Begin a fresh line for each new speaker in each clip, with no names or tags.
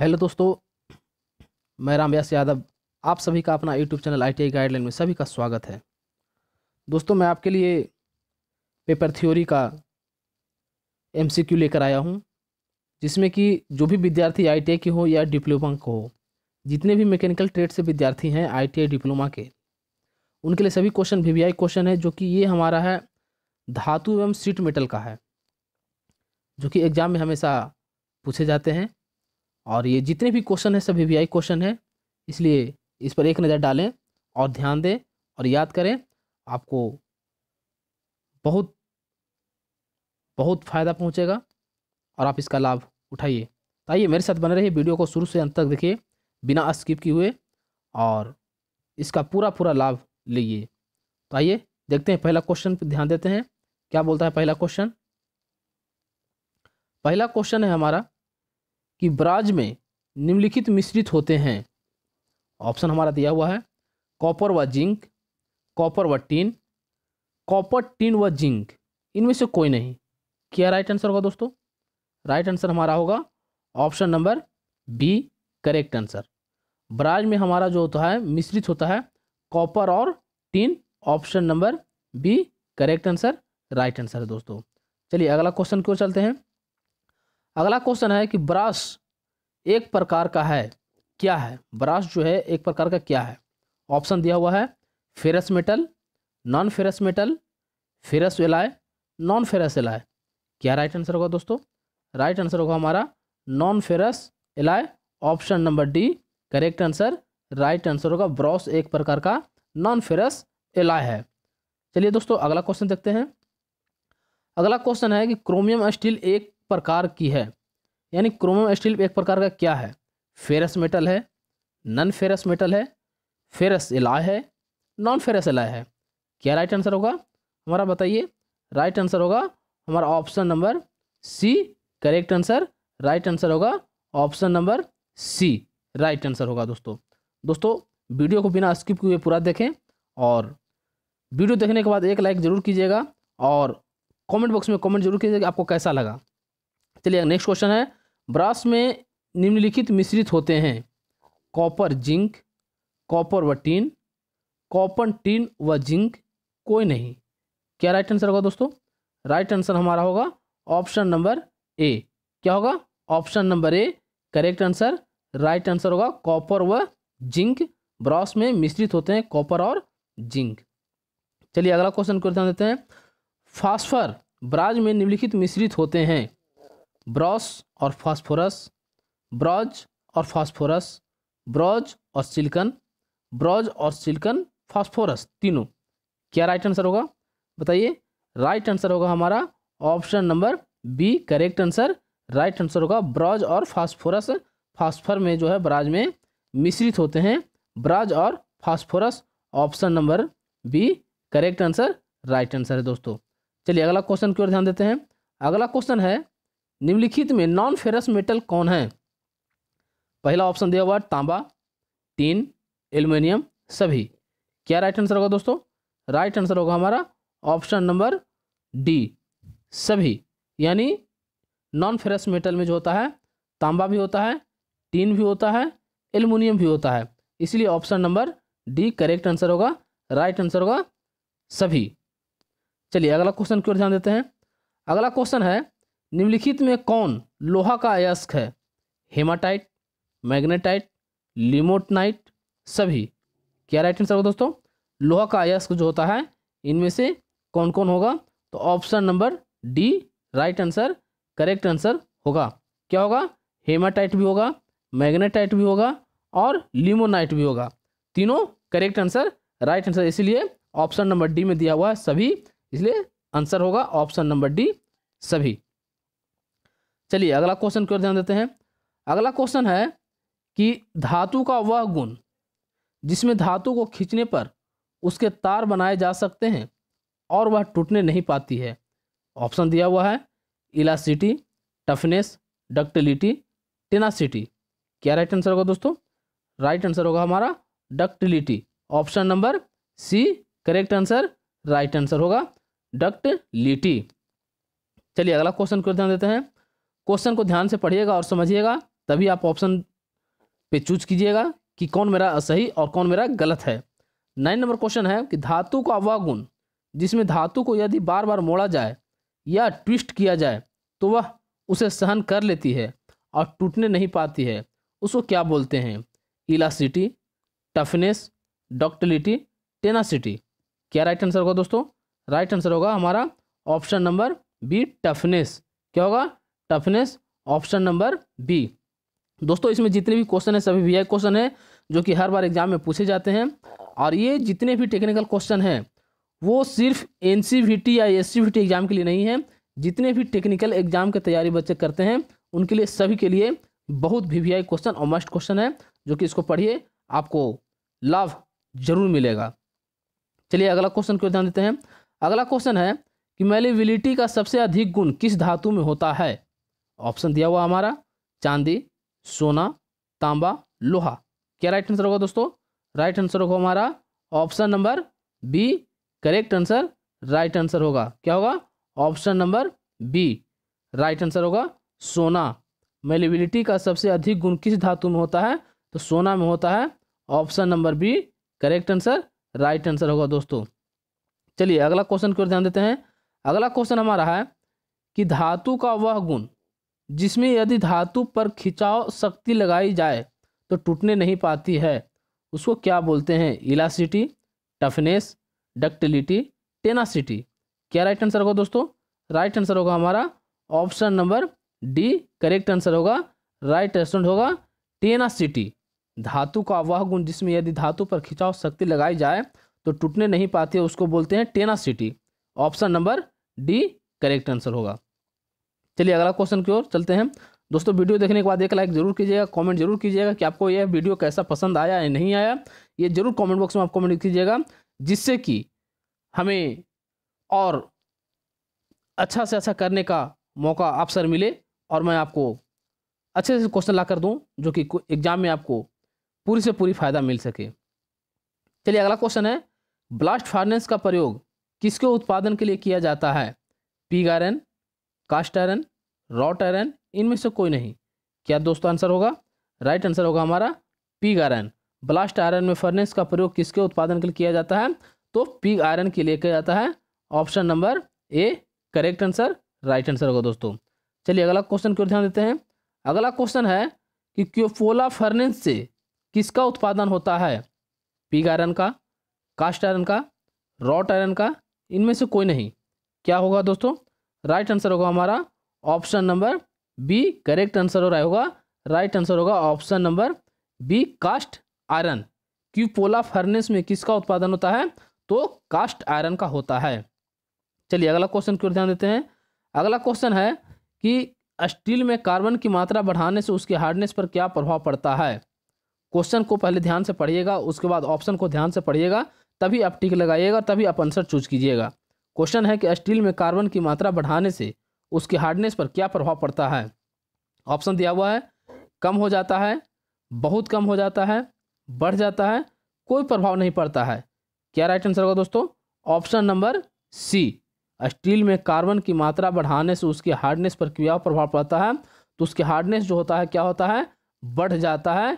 hello दोस्तों मैं राम व्यास यादव आप सभी का अपना यूट्यूब चैनल आईटीआई गाइडलाइन में सभी का स्वागत है दोस्तों मैं आपके लिए पेपर थ्योरी का एमसीक्यू लेकर आया हूं जिसमें कि जो भी विद्यार्थी आईटीआई के हो या डिप्लोमा को हो जितने भी मैकेनिकल ट्रेड से विद्यार्थी हैं आई डिप्लोमा के उनके लिए सभी क्वेश्चन वी क्वेश्चन है जो कि ये हमारा है धातु एवं सीट मेटल का है जो कि एग्ज़ाम में हमेशा पूछे जाते हैं और ये जितने भी क्वेश्चन है सभी वी क्वेश्चन है इसलिए इस पर एक नज़र डालें और ध्यान दें और याद करें आपको बहुत बहुत फ़ायदा पहुंचेगा और आप इसका लाभ उठाइए तो आइए मेरे साथ बने रहिए वीडियो को शुरू से अंत तक देखिए बिना स्किप किए हुए और इसका पूरा पूरा लाभ लीजिए तो आइए देखते हैं पहला क्वेश्चन पर ध्यान देते हैं क्या बोलता है पहला क्वेश्चन पहला क्वेश्चन है हमारा कि ब्राज में निम्नलिखित मिश्रित होते हैं ऑप्शन हमारा दिया हुआ है कॉपर व जिंक कॉपर व टीन कॉपर टीन व जिंक इनमें से कोई नहीं क्या राइट आंसर होगा दोस्तों राइट आंसर हमारा होगा option number B correct answer brass में हमारा जो होता है मिश्रित होता है कॉपर और tin option number B correct answer right answer है दोस्तों चलिए अगला क्वेश्चन क्यों चलते हैं अगला क्वेश्चन है कि ब्रास एक प्रकार का है क्या है ब्रास जो है एक प्रकार का क्या है ऑप्शन दिया हुआ है ferrous metal non ferrous metal ferrous alloy non ferrous alloy क्या राइट आंसर होगा दोस्तों राइट आंसर होगा हमारा non ferrous alloy option number D correct answer right answer होगा ब्रॉस एक प्रकार का नॉन फेरस एलाय है चलिए दोस्तों अगला क्वेश्चन देखते हैं अगला क्वेश्चन है कि क्रोमियम स्टील एक प्रकार की है यानी क्रोमम स्टील एक प्रकार का क्या है फेरस मेटल है नॉन फेरस मेटल है फेरस एलाय है नॉन फेरस एलाय है क्या राइट आंसर होगा हमारा बताइए राइट आंसर होगा हमारा option number C correct answer right answer होगा option number C right answer होगा दोस्तों दोस्तों वीडियो को बिना स्किप किए पूरा देखें और वीडियो देखने के बाद एक लाइक ज़रूर कीजिएगा और कमेंट बॉक्स में कमेंट जरूर कीजिएगा आपको कैसा लगा चलिए नेक्स्ट क्वेश्चन है ब्रास में निम्नलिखित मिश्रित होते हैं कॉपर जिंक कॉपर व टीन कॉपर टीन व जिंक कोई नहीं क्या राइट आंसर होगा दोस्तों राइट आंसर हमारा होगा ऑप्शन नंबर ए क्या होगा option number A correct answer right answer होगा कॉपर व जिंक ब्रॉस में मिश्रित होते हैं कॉपर और जिंक चलिए अगला क्वेश्चन को ध्यान देते हैं फास्फर ब्राज में निम्नलिखित मिश्रित होते हैं ब्रॉस और फास्फोरस ब्रॉज और फास्फोरस ब्रॉज और सिलिकन ब्रॉज और सिलिकन फास्फोरस तीनों क्या राइट आंसर होगा बताइए राइट आंसर होगा हमारा option number B correct answer right answer होगा ब्रॉज और फास्फोरस फास्फर में जो है ब्राज में मिश्रित होते हैं ब्राज और phosphorus option number B correct answer right answer है दोस्तों चलिए अगला क्वेश्चन की ओर ध्यान देते हैं अगला क्वेश्चन है निम्नलिखित में नॉन फेरस मेटल कौन है पहला ऑप्शन दिया हुआ तांबा टीन एल्यूमिनियम सभी क्या राइट आंसर होगा दोस्तों राइट आंसर होगा हमारा ऑप्शन नंबर डी सभी यानी नॉन फेरस मेटल में जो होता है तांबा भी होता है टीन भी होता है एल्यूमिनियम भी होता है इसलिए option number D correct answer होगा राइट आंसर होगा सभी चलिए अगला क्वेश्चन की ओर ध्यान देते हैं अगला क्वेश्चन है निम्नलिखित में कौन लोहा का अयस्क है हेमाटाइट मैग्नेटाइट लिमोटनाइट सभी क्या राइट आंसर होगा दोस्तों लोहा का अयस्क जो होता है इनमें से कौन कौन होगा तो option number D right answer correct answer होगा क्या होगा हेमाटाइट भी होगा मैग्नेटाइट भी होगा और लिमोनाइट भी होगा तीनों करेक्ट आंसर राइट आंसर इसीलिए ऑप्शन नंबर डी में दिया हुआ है सभी इसलिए आंसर होगा ऑप्शन नंबर डी सभी चलिए अगला क्वेश्चन की ओर ध्यान देते हैं अगला क्वेश्चन है कि धातु का वह गुण जिसमें धातु को खींचने पर उसके तार बनाए जा सकते हैं और वह टूटने नहीं पाती है ऑप्शन दिया हुआ है इलासिटी टफनेस डक्टिलिटी टेनासिटी क्या राइट आंसर होगा दोस्तों राइट आंसर होगा हमारा ductility option number C correct answer right answer होगा डक्टिलिटी चलिए अगला क्वेश्चन क्यों ध्यान देते हैं क्वेश्चन को ध्यान से पढ़िएगा और समझिएगा तभी आप ऑप्शन पे चूज कीजिएगा कि कौन मेरा सही और कौन मेरा गलत है नाइन नंबर क्वेश्चन है कि धातु का वह गुण जिसमें धातु को यदि बार बार मोड़ा जाए या ट्विस्ट किया जाए तो वह उसे सहन कर लेती है और टूटने नहीं पाती है उसको क्या बोलते हैं इलासिटी टफनेस डॉक्टलिटी टेनासिटी क्या राइट आंसर होगा दोस्तों राइट आंसर होगा हमारा ऑप्शन नंबर बी टफनेस क्या होगा टफनेस ऑप्शन नंबर बी दोस्तों इसमें जितने भी क्वेश्चन है सभी वी क्वेश्चन है जो कि हर बार एग्जाम में पूछे जाते हैं और ये जितने भी टेक्निकल क्वेश्चन हैं वो सिर्फ एन या एस एग्ज़ाम के लिए नहीं है जितने भी टेक्निकल एग्ज़ाम की तैयारी बच्चे करते हैं उनके लिए सभी के लिए बहुत वी वी क्वेश्चन और मस्ट क्वेश्चन है जो कि इसको पढ़िए आपको लाभ जरूर मिलेगा चलिए अगला क्वेश्चन क्यों ध्यान देते हैं अगला क्वेश्चन है कि मेलेबिलिटी का सबसे अधिक गुण किस धातु में होता है ऑप्शन दिया हुआ हमारा चांदी सोना तांबा लोहा क्या राइट आंसर होगा दोस्तों राइट आंसर होगा हमारा option number B correct answer right answer होगा क्या होगा option number B right answer होगा सोना मेलेबिलिटी का सबसे अधिक गुण किस धातु में होता है तो सोना में होता है option number B correct answer right answer होगा दोस्तों चलिए अगला क्वेश्चन की ओर ध्यान देते हैं अगला क्वेश्चन हमारा है कि धातु का वह गुण जिसमें यदि धातु पर खिंचाव शक्ति लगाई जाए तो टूटने नहीं पाती है उसको क्या बोलते हैं इलासिटी टफनेस डक्टिलिटी टेनासिटी क्या राइट आंसर होगा दोस्तों राइट आंसर होगा हमारा option number D correct answer होगा राइट आंसर होगा टेनासिटी धातु का वह गुण जिसमें यदि धातु पर खिंचाव शक्ति लगाई जाए तो टूटने नहीं पाती है उसको बोलते हैं tenacity option number D correct answer होगा चलिए अगला क्वेश्चन की ओर चलते हैं दोस्तों वीडियो देखने के बाद एक लाइक जरूर कीजिएगा कमेंट जरूर कीजिएगा कि आपको यह वीडियो कैसा पसंद आया या नहीं आया ये जरूर कमेंट बॉक्स में आप कमेंट कीजिएगा जिससे कि हमें और अच्छा से अच्छा करने का मौका अवसर मिले और मैं आपको अच्छे से क्वेश्चन ला कर दूँ जो कि एग्जाम में आपको पूरी से पूरी फ़ायदा मिल सके चलिए अगला क्वेश्चन है ब्लास्ट फाइनेंस का प्रयोग किसके उत्पादन के लिए किया जाता है pig iron cast iron wrought iron इनमें से कोई नहीं क्या दोस्तों आंसर होगा राइट आंसर होगा हमारा पीग आयरन ब्लास्ट आयरन में फर्नेस का प्रयोग किसके उत्पादन के लिए किया जाता है तो पीग आयरन के लिए किया जाता है option number A correct answer right answer होगा दोस्तों चलिए अगला क्वेश्चन की ओर ध्यान देते हैं अगला क्वेश्चन है कि क्योपोला फर्नेस से किसका उत्पादन होता है पीग आयरन का कास्ट आयरन का रॉट आयरन का इनमें से कोई नहीं क्या होगा दोस्तों राइट आंसर होगा हमारा option number B correct answer हो रहा होगा राइट आंसर होगा option number B cast iron cupola furnace में किसका उत्पादन होता है तो कास्ट आयरन का होता है चलिए अगला क्वेश्चन की ओर ध्यान देते हैं अगला क्वेश्चन है कि स्टील में कार्बन की मात्रा बढ़ाने से उसकी हार्डनेस पर क्या प्रभाव पड़ता है क्वेश्चन को पहले ध्यान से पढ़िएगा उसके बाद ऑप्शन को ध्यान से पढ़िएगा तभी आप टिक लगाइएगा तभी आप आंसर चूज कीजिएगा क्वेश्चन है कि स्टील में कार्बन की मात्रा बढ़ाने से उसके हार्डनेस पर क्या प्रभाव पड़ता है ऑप्शन दिया हुआ है कम हो जाता है बहुत कम हो जाता है बढ़ जाता है कोई प्रभाव नहीं पड़ता है क्या राइट आंसर होगा दोस्तों ऑप्शन नंबर सी स्टील में कार्बन की मात्रा बढ़ाने से उसके हार्डनेस पर क्या प्रभाव पड़ता है तो उसके हार्डनेस जो होता है क्या होता है बढ़ जाता है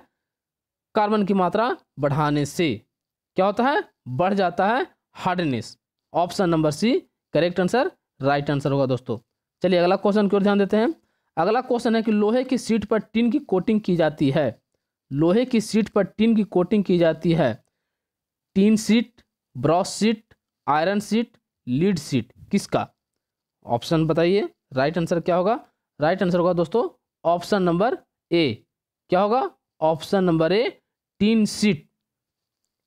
कार्बन की मात्रा बढ़ाने से क्या होता है बढ़ जाता है hardness option number C correct answer right answer होगा दोस्तों चलिए अगला क्वेश्चन की ओर ध्यान देते हैं अगला क्वेश्चन है कि लोहे की सीट पर टिन की कोटिंग की जाती है लोहे की सीट पर टिन की कोटिंग की जाती है tin sheet brass sheet iron sheet lead sheet किसका ऑप्शन बताइए राइट आंसर क्या होगा राइट आंसर होगा दोस्तों ऑप्शन नंबर ए क्या होगा option number A tin sheet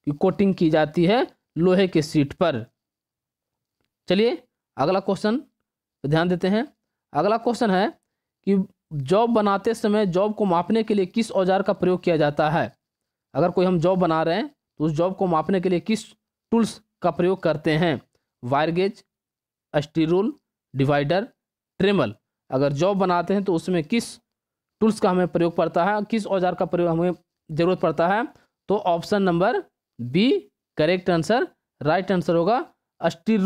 की कोटिंग की जाती है लोहे के सीट पर चलिए अगला क्वेश्चन ध्यान देते हैं अगला क्वेश्चन है कि जॉब बनाते समय जॉब को मापने के लिए किस औजार का प्रयोग किया जाता है अगर कोई हम जॉब बना रहे हैं तो उस जॉब को मापने के लिए किस टूल्स का प्रयोग करते हैं वायरगेज गेज अस्टीरूल डिवाइडर ट्रेमल अगर जॉब बनाते हैं तो उसमें किस टूल्स का हमें प्रयोग पड़ता है किस औजार का प्रयोग हमें जरूरत पड़ता है तो option number B correct answer right answer होगा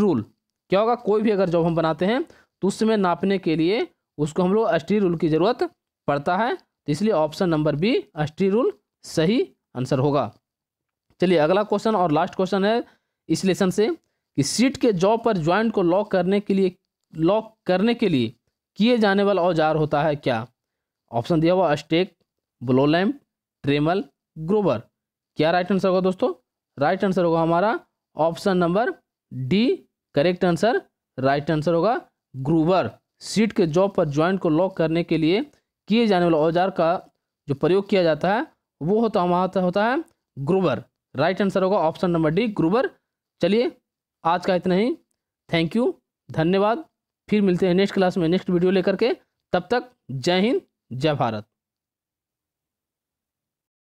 रूल क्या होगा कोई भी अगर जॉब हम बनाते हैं तो उसमें नापने के लिए उसको हम लोग अस्टी रूल की ज़रूरत पड़ता है तो इसलिए option number B steel rule सही आंसर होगा चलिए अगला क्वेश्चन और लास्ट क्वेश्चन है इस लेसन से कि सीट के जॉब पर ज्वाइंट को लॉक करने के लिए लॉक करने के लिए किए जाने वाला औजार होता है क्या ऑप्शन दिया हुआ stake blow lamp trammel groover क्या राइट आंसर होगा दोस्तों राइट आंसर होगा हमारा option number D correct answer right answer groover ग्रूवर सीट के जॉब पर ज्वाइंट को लॉक करने के लिए किए जाने वाले औजार का जो प्रयोग किया जाता है वो होता हमारा होता है ग्रूवर राइट आंसर होगा ऑप्शन नंबर डी ग्रूवर चलिए आज का इतना ही थैंक यू धन्यवाद फिर मिलते हैं नेक्स्ट क्लास में नेक्स्ट वीडियो लेकर के तब तक जय हिंद जय भारत